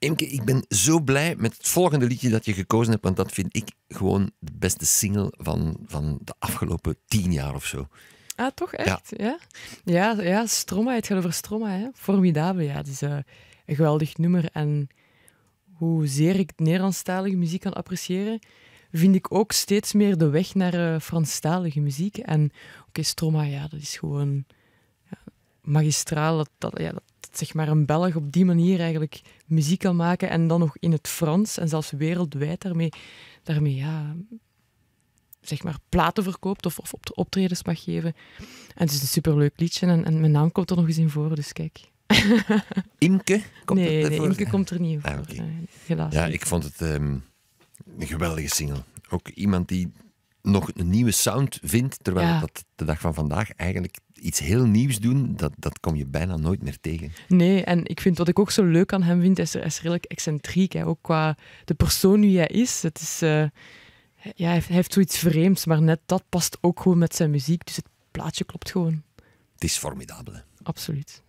Emke, ik ben zo blij met het volgende liedje dat je gekozen hebt, want dat vind ik gewoon de beste single van, van de afgelopen tien jaar of zo. Ah, toch echt? Ja, ja, ja, ja Stroma, het gaat over Stroma. Hè? Formidabel, ja. Dat is eh, een geweldig nummer. En hoezeer ik Nederlandstalige muziek kan appreciëren, vind ik ook steeds meer de weg naar eh, Franstalige muziek. En oké, okay, Stroma, ja, dat is gewoon ja, magistraal. Dat, ja, zeg maar, een Belg op die manier eigenlijk muziek kan maken en dan nog in het Frans en zelfs wereldwijd daarmee, daarmee ja, zeg maar, platen verkoopt of, of optredens mag geven. En het is een superleuk liedje en, en mijn naam komt er nog eens in voor, dus kijk. Imke komt nee, er nee, komt er niet in ah, voor. Ja, ik vond het ehm, een geweldige single. Ook iemand die nog een nieuwe sound vindt, terwijl dat de dag van vandaag eigenlijk iets heel nieuws doen, dat, dat kom je bijna nooit meer tegen. Nee, en ik vind wat ik ook zo leuk aan hem vind, is, er, is redelijk excentriek. Hè? Ook qua de persoon die hij is. Het is eh, ja, hij heeft, zoiets vreemds, maar net dat past ook gewoon met zijn muziek. Dus het plaatje klopt gewoon. Het is formidabel. Absoluut.